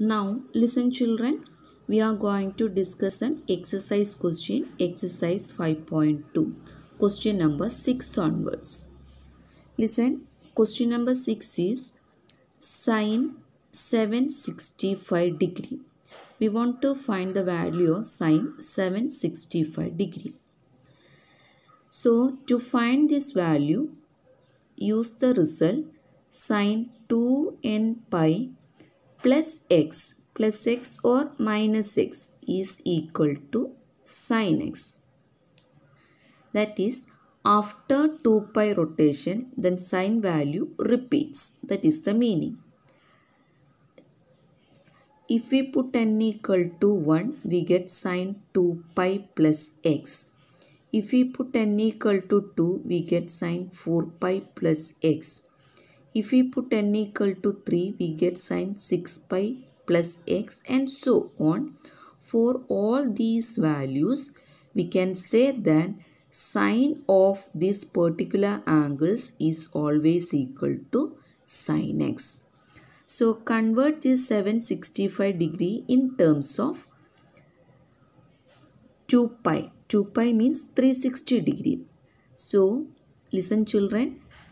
Now listen children, we are going to discuss an exercise question, exercise 5.2, question number 6 onwards. Listen, question number 6 is sine 765 degree. We want to find the value of sine 765 degree. So to find this value, use the result sine 2n pi plus x plus x or minus x is equal to sine x. That is after 2 pi rotation then sine value repeats. That is the meaning. If we put n equal to 1 we get sine 2 pi plus x. If we put n equal to 2 we get sine 4 pi plus x if we put n equal to 3, we get sine 6 pi plus x and so on. For all these values, we can say that sine of these particular angles is always equal to sine x. So convert this 765 degree in terms of 2 pi. 2 pi means 360 degree. So listen children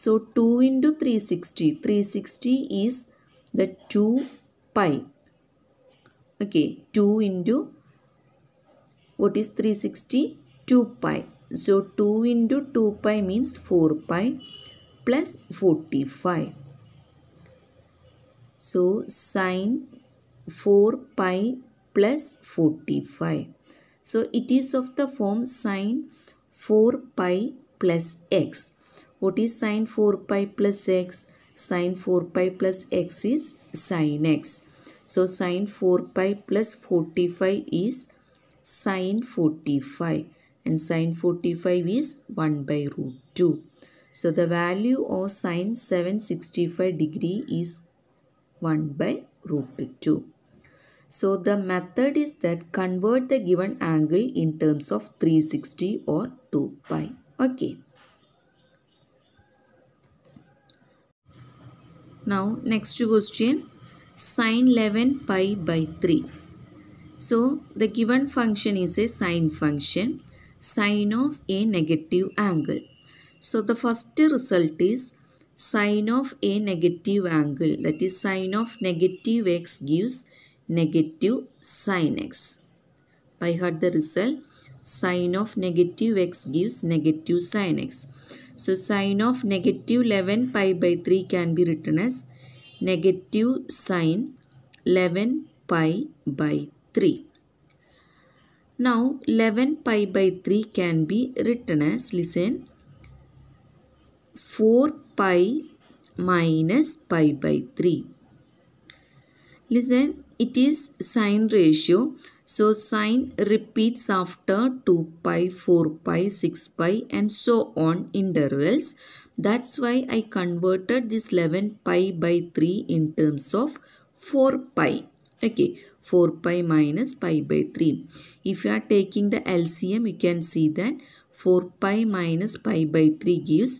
So 2 into 360, 360 is the 2 pi. Okay, 2 into what is 360? 2 pi. So 2 into 2 pi means 4 pi plus 45. So sine 4 pi plus 45. So it is of the form sine 4 pi plus x. What is sine 4 pi plus x? Sine 4 pi plus x is sine x. So sine 4 pi plus 45 is sine 45 and sine 45 is 1 by root 2. So the value of sine 765 degree is 1 by root 2. So the method is that convert the given angle in terms of 360 or 2 pi. Okay. Now next question sine 11 pi by 3. So the given function is a sine function sine of a negative angle. So the first result is sine of a negative angle that is sine of negative x gives negative sine x. By heard the result sine of negative x gives negative sine x. So sine of negative 11 pi by 3 can be written as negative sine 11 pi by 3. Now 11 pi by 3 can be written as listen 4 pi minus pi by 3. Listen it is sine ratio so sine repeats after 2 pi, 4 pi, 6 pi and so on intervals. That's why I converted this 11 pi by 3 in terms of 4 pi. Okay, 4 pi minus pi by 3. If you are taking the LCM, you can see that 4 pi minus pi by 3 gives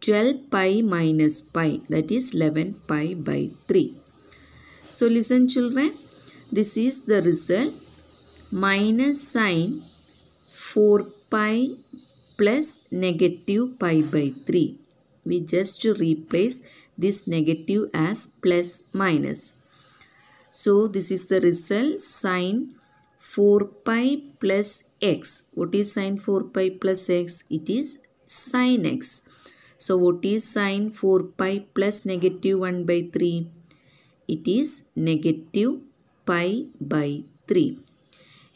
12 pi minus pi that is 11 pi by 3. So listen children, this is the result minus sine 4 pi plus negative pi by 3. We just replace this negative as plus minus. So this is the result sine 4 pi plus x. What is sine 4 pi plus x? It is sine x. So what is sine 4 pi plus negative 1 by 3? It is negative pi by 3.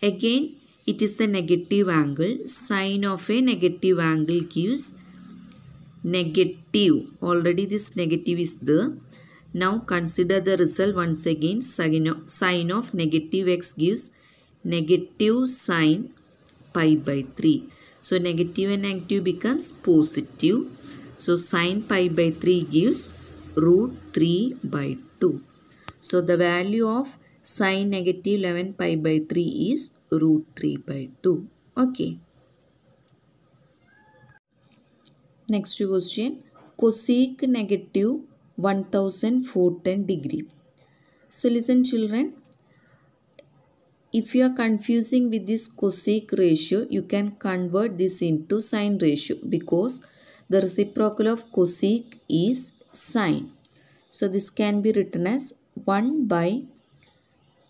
Again, it is the negative angle. Sine of a negative angle gives negative. Already this negative is there. Now consider the result once again. Sine of negative x gives negative sine pi by 3. So negative and negative becomes positive. So sine pi by 3 gives root 3 by 2. So the value of sin negative 11 pi by 3 is root 3 by 2. Okay. Next question. Cosec negative 1410 degree. So listen children. If you are confusing with this cosec ratio, you can convert this into sine ratio because the reciprocal of cosec is sine. So this can be written as 1 by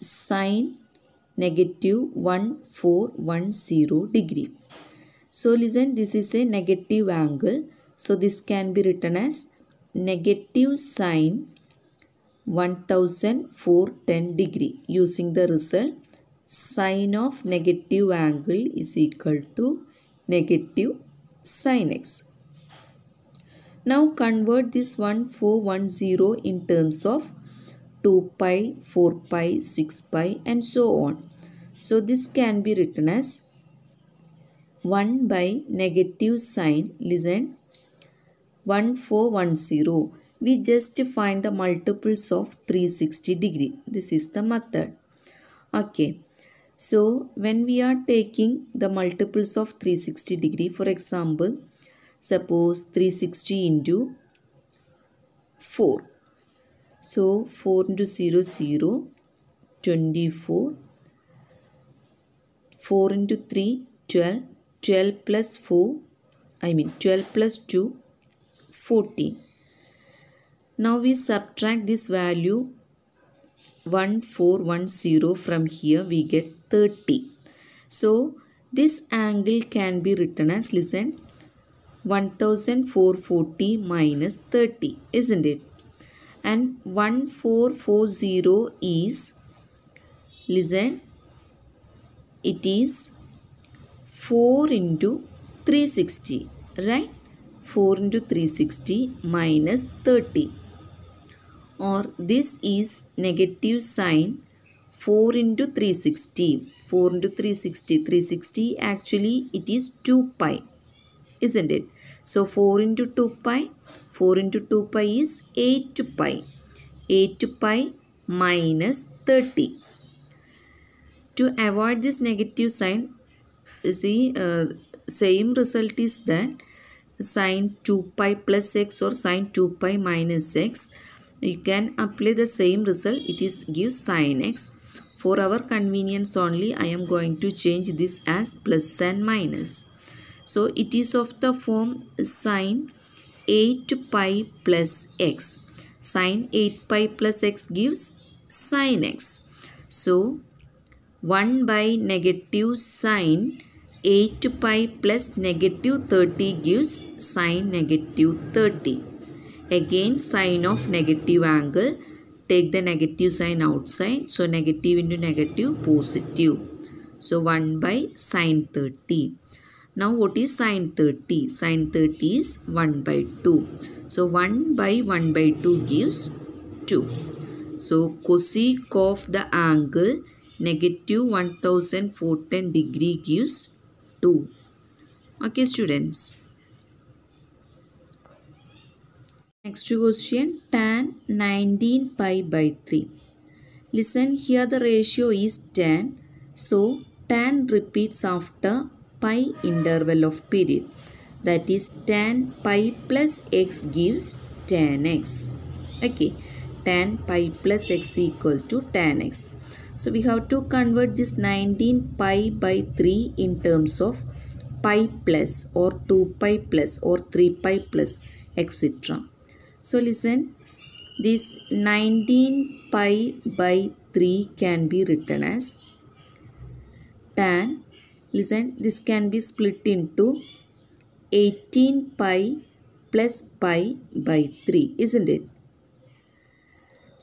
sine negative 1410 degree. So listen, this is a negative angle. So this can be written as negative sine 1410 degree using the result sine of negative angle is equal to negative sine x. Now convert this 1410 in terms of 2 pi, 4 pi, 6 pi and so on. So this can be written as 1 by negative sign, listen, 1410. We just find the multiples of 360 degree. This is the method. Okay. So when we are taking the multiples of 360 degree, for example, suppose 360 into 4 so 4 into 0, 0, 24. 4 into 3, 12. 12 plus 4, I mean 12 plus 2, 14. Now we subtract this value 1410 from here we get 30. So this angle can be written as listen 1440 minus 30 isn't it? and 1440 is listen it is 4 into 360 right 4 into 360 minus 30 or this is negative sign 4 into 360 4 into 360 360 actually it is 2 pi isn't it so 4 into 2 pi, 4 into 2 pi is 8 pi, 8 pi minus 30. To avoid this negative sign, see uh, same result is that sine 2 pi plus x or sine 2 pi minus x. You can apply the same result. It is give sine x. For our convenience only, I am going to change this as plus and minus. So it is of the form sine 8 pi plus x. Sine 8 pi plus x gives sine x. So 1 by negative sine 8 pi plus negative 30 gives sine negative 30. Again sine of negative angle. Take the negative sign outside. So negative into negative positive. So 1 by sine 30. Now what is sine 30? Sine 30 is 1 by 2. So 1 by 1 by 2 gives 2. So cosec of the angle negative 1410 degree gives 2. Okay students. Next question tan 19 pi by 3. Listen here the ratio is 10. So tan repeats after pi interval of period that is tan pi plus x gives tan x okay tan pi plus x equal to tan x so we have to convert this 19 pi by 3 in terms of pi plus or 2 pi plus or 3 pi plus etc so listen this 19 pi by 3 can be written as tan listen this can be split into 18 pi plus pi by 3 isn't it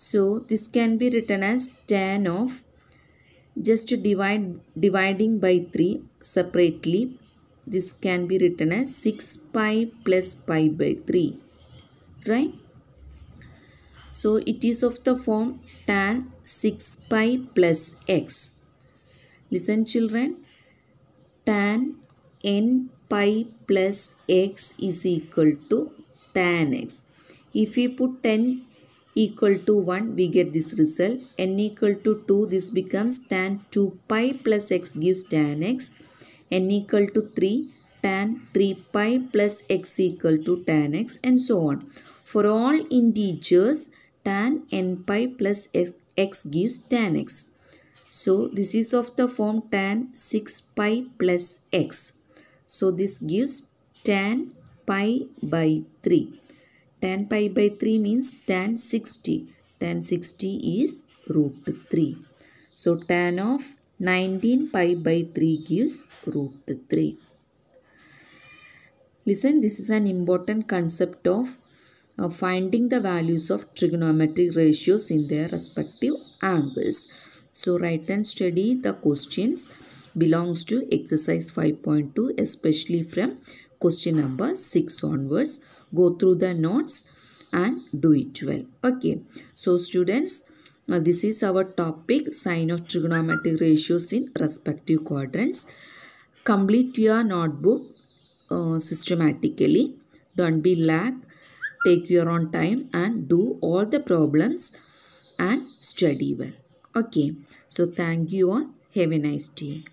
so this can be written as tan of just divide dividing by 3 separately this can be written as 6 pi plus pi by 3 right so it is of the form tan 6 pi plus x listen children tan n pi plus x is equal to tan x. If we put n equal to 1 we get this result n equal to 2 this becomes tan 2 pi plus x gives tan x n equal to 3 tan 3 pi plus x equal to tan x and so on. For all integers tan n pi plus x gives tan x. So this is of the form tan 6 pi plus x. So this gives tan pi by 3. Tan pi by 3 means tan 60. Tan 60 is root 3. So tan of 19 pi by 3 gives root 3. Listen, this is an important concept of uh, finding the values of trigonometric ratios in their respective angles. So write and study the questions belongs to exercise 5.2 especially from question number 6 onwards. Go through the notes and do it well. Okay. So students uh, this is our topic sign of trigonometric ratios in respective quadrants. Complete your notebook uh, systematically. Don't be lag. Take your own time and do all the problems and study well. Okay, so thank you all. Have a nice day.